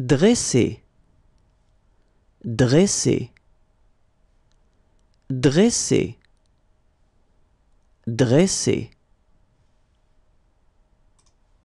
dresser, dresser, dresser, dresser.